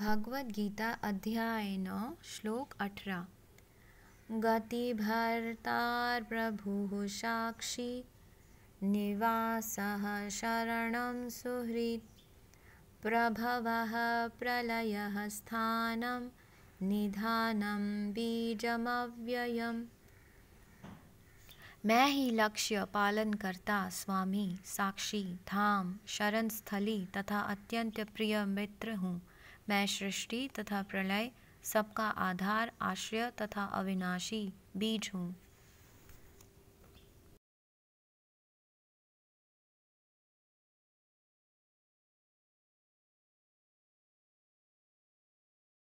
भगवद गीता अध्याय नौ श्लोक अठारह गति भर्तार प्रभु साक्षी निवास शरण सुहृद प्रभव प्रलय स्थान बीजम व्यय मैं ही लक्ष्य पालन करता स्वामी साक्षी धाम शरण स्थली तथा अत्यंत प्रिय मित्र हूँ मैं सृष्टि तथा प्रलय सबका आधार आश्रय तथा अविनाशी बीज हूँ